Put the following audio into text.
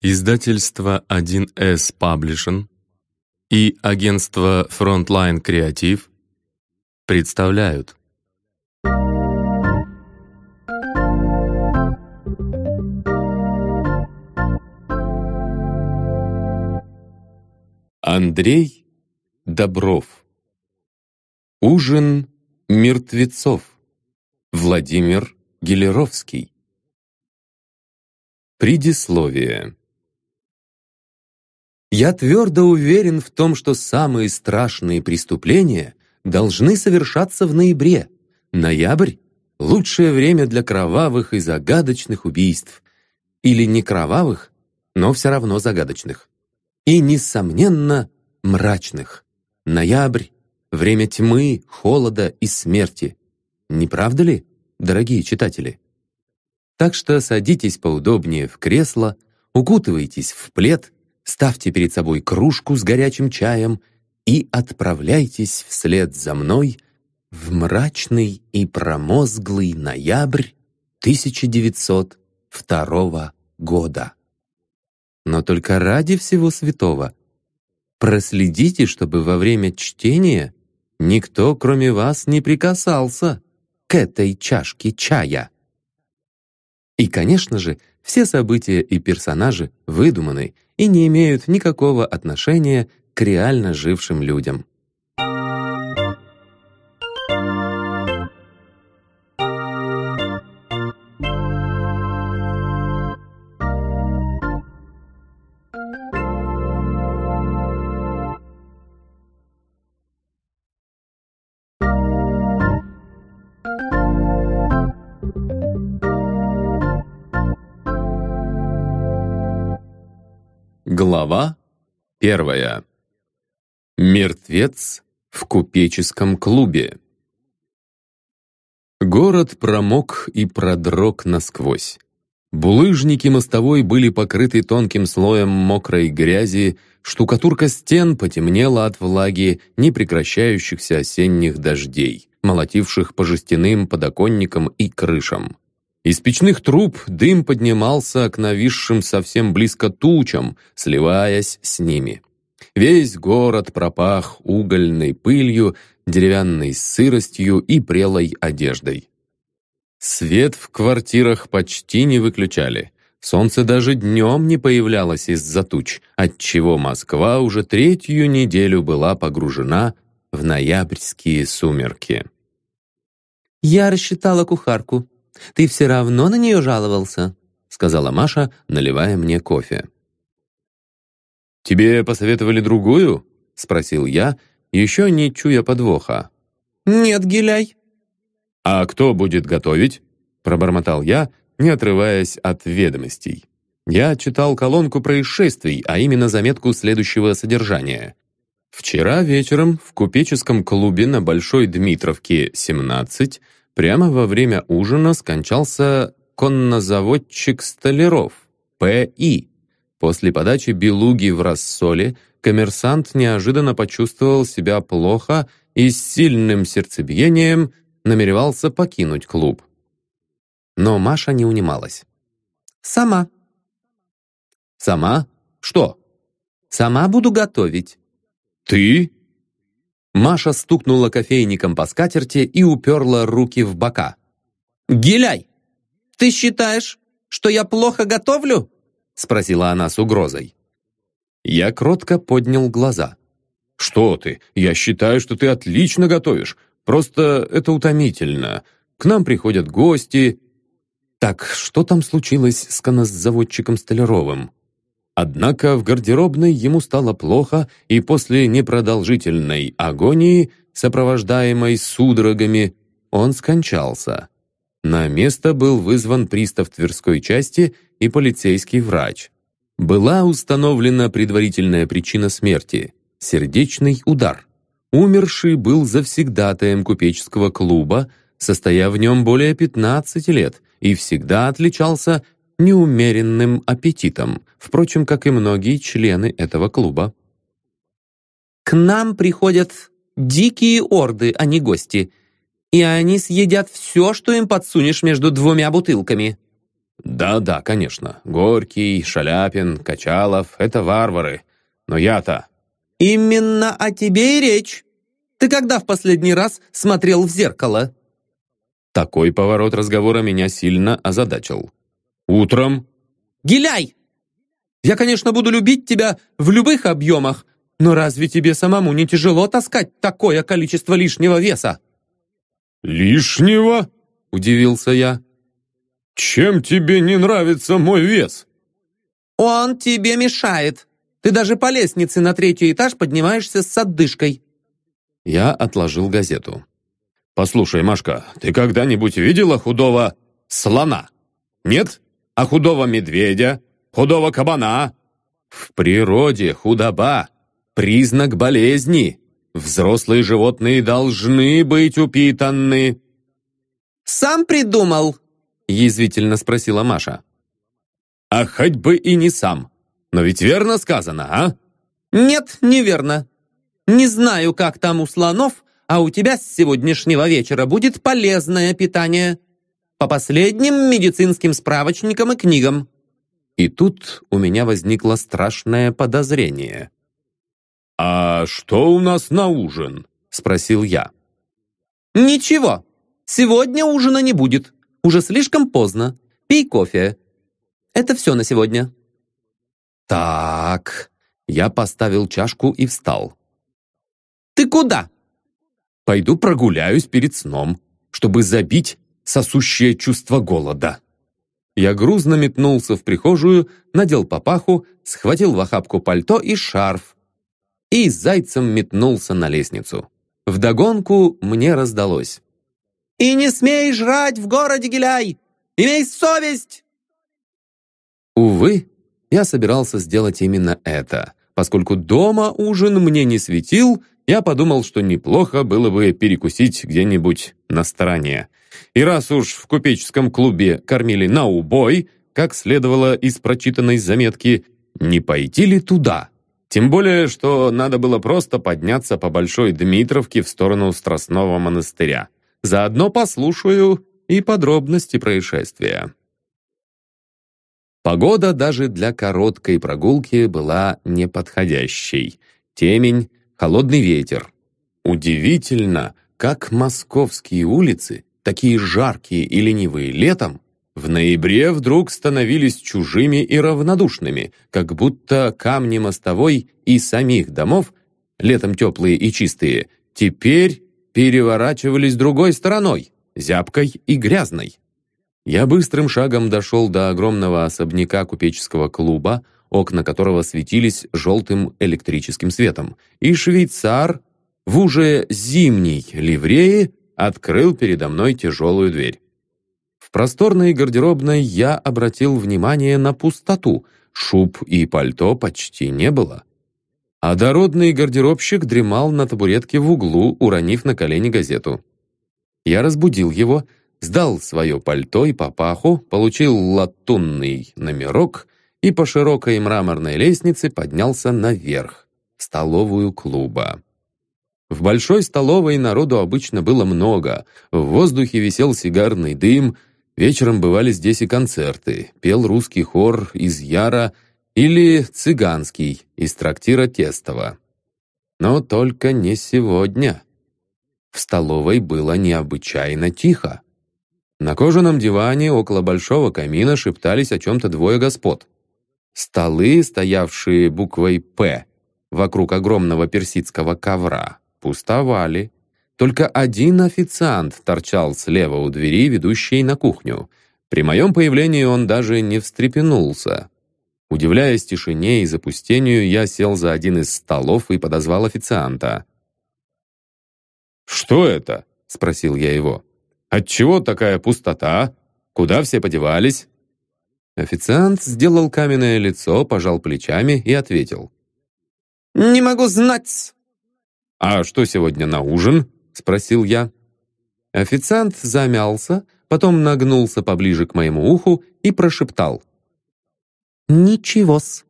издательство 1С Publishing и агентство Frontline Creative представляют. Андрей Добров Ужин мертвецов Владимир Гелеровский Предисловие я твердо уверен в том, что самые страшные преступления должны совершаться в ноябре. Ноябрь — лучшее время для кровавых и загадочных убийств. Или не кровавых, но все равно загадочных. И, несомненно, мрачных. Ноябрь — время тьмы, холода и смерти. Не правда ли, дорогие читатели? Так что садитесь поудобнее в кресло, укутывайтесь в плед — ставьте перед собой кружку с горячим чаем и отправляйтесь вслед за мной в мрачный и промозглый ноябрь 1902 года. Но только ради всего святого проследите, чтобы во время чтения никто, кроме вас, не прикасался к этой чашке чая. И, конечно же, все события и персонажи выдуманы и не имеют никакого отношения к реально жившим людям. Глава первая. Мертвец в купеческом клубе. Город промок и продрог насквозь. Булыжники мостовой были покрыты тонким слоем мокрой грязи, штукатурка стен потемнела от влаги непрекращающихся осенних дождей, молотивших по жестяным подоконникам и крышам. Из печных труб дым поднимался к нависшим совсем близко тучам, сливаясь с ними. Весь город пропах угольной пылью, деревянной сыростью и прелой одеждой. Свет в квартирах почти не выключали. Солнце даже днем не появлялось из-за туч, отчего Москва уже третью неделю была погружена в ноябрьские сумерки. «Я рассчитала кухарку», ты все равно на нее жаловался», — сказала Маша, наливая мне кофе. «Тебе посоветовали другую?» — спросил я, еще не чуя подвоха. «Нет, Гиляй». «А кто будет готовить?» — пробормотал я, не отрываясь от ведомостей. Я читал колонку происшествий, а именно заметку следующего содержания. Вчера вечером в купеческом клубе на Большой Дмитровке, 17, Прямо во время ужина скончался коннозаводчик Столяров, П.И. После подачи белуги в рассоле коммерсант неожиданно почувствовал себя плохо и с сильным сердцебиением намеревался покинуть клуб. Но Маша не унималась. «Сама». «Сама? Что?» «Сама буду готовить». «Ты?» Маша стукнула кофейником по скатерти и уперла руки в бока. «Гиляй! Ты считаешь, что я плохо готовлю?» спросила она с угрозой. Я кротко поднял глаза. «Что ты? Я считаю, что ты отлично готовишь. Просто это утомительно. К нам приходят гости». «Так, что там случилось с каназзаводчиком Столяровым?» Однако в гардеробной ему стало плохо, и после непродолжительной агонии, сопровождаемой судорогами, он скончался. На место был вызван пристав Тверской части и полицейский врач. Была установлена предварительная причина смерти – сердечный удар. Умерший был завсегдатаем купеческого клуба, состояв в нем более 15 лет, и всегда отличался неумеренным аппетитом, впрочем, как и многие члены этого клуба. «К нам приходят дикие орды, а не гости, и они съедят все, что им подсунешь между двумя бутылками». «Да-да, конечно. Горький, Шаляпин, Качалов — это варвары. Но я-то...» «Именно о тебе и речь. Ты когда в последний раз смотрел в зеркало?» Такой поворот разговора меня сильно озадачил. Утром. Гиляй! Я, конечно, буду любить тебя в любых объемах, но разве тебе самому не тяжело таскать такое количество лишнего веса? Лишнего? Удивился я. Чем тебе не нравится мой вес? Он тебе мешает. Ты даже по лестнице на третий этаж поднимаешься с отдышкой. Я отложил газету. «Послушай, Машка, ты когда-нибудь видела худого слона? Нет? а худого медведя, худого кабана. В природе худоба – признак болезни. Взрослые животные должны быть упитаны. «Сам придумал?» – язвительно спросила Маша. «А хоть бы и не сам. Но ведь верно сказано, а?» «Нет, неверно. Не знаю, как там у слонов, а у тебя с сегодняшнего вечера будет полезное питание по последним медицинским справочникам и книгам». И тут у меня возникло страшное подозрение. «А что у нас на ужин?» — спросил я. «Ничего. Сегодня ужина не будет. Уже слишком поздно. Пей кофе. Это все на сегодня». «Так...» Я поставил чашку и встал. «Ты куда?» «Пойду прогуляюсь перед сном, чтобы забить сосущее чувство голода. Я грузно метнулся в прихожую, надел папаху, схватил в охапку пальто и шарф и зайцем метнулся на лестницу. Вдогонку мне раздалось. «И не смей жрать в городе Геляй! Имей совесть!» Увы, я собирался сделать именно это. Поскольку дома ужин мне не светил, я подумал, что неплохо было бы перекусить где-нибудь на стороне. И раз уж в купеческом клубе кормили на убой, как следовало из прочитанной заметки, не пойти ли туда? Тем более, что надо было просто подняться по Большой Дмитровке в сторону Страстного монастыря. Заодно послушаю и подробности происшествия. Погода даже для короткой прогулки была неподходящей. Темень, холодный ветер. Удивительно, как московские улицы такие жаркие и ленивые летом, в ноябре вдруг становились чужими и равнодушными, как будто камни мостовой и самих домов, летом теплые и чистые, теперь переворачивались другой стороной, зябкой и грязной. Я быстрым шагом дошел до огромного особняка купеческого клуба, окна которого светились желтым электрическим светом, и швейцар в уже зимней ливрее открыл передо мной тяжелую дверь. В просторной гардеробной я обратил внимание на пустоту, шуб и пальто почти не было. А дородный гардеробщик дремал на табуретке в углу, уронив на колени газету. Я разбудил его, сдал свое пальто и папаху, получил латунный номерок и по широкой мраморной лестнице поднялся наверх, в столовую клуба. В большой столовой народу обычно было много, в воздухе висел сигарный дым, вечером бывали здесь и концерты, пел русский хор из Яра или цыганский из трактира Тестова. Но только не сегодня. В столовой было необычайно тихо. На кожаном диване около большого камина шептались о чем-то двое господ. Столы, стоявшие буквой «П», вокруг огромного персидского ковра, пустовали. Только один официант торчал слева у двери, ведущей на кухню. При моем появлении он даже не встрепенулся. Удивляясь тишине и запустению, я сел за один из столов и подозвал официанта. «Что это?» — спросил я его. «Отчего такая пустота? Куда все подевались?» Официант сделал каменное лицо, пожал плечами и ответил. «Не могу знать. «А что сегодня на ужин?» — спросил я. Официант замялся, потом нагнулся поближе к моему уху и прошептал. «Ничего-с».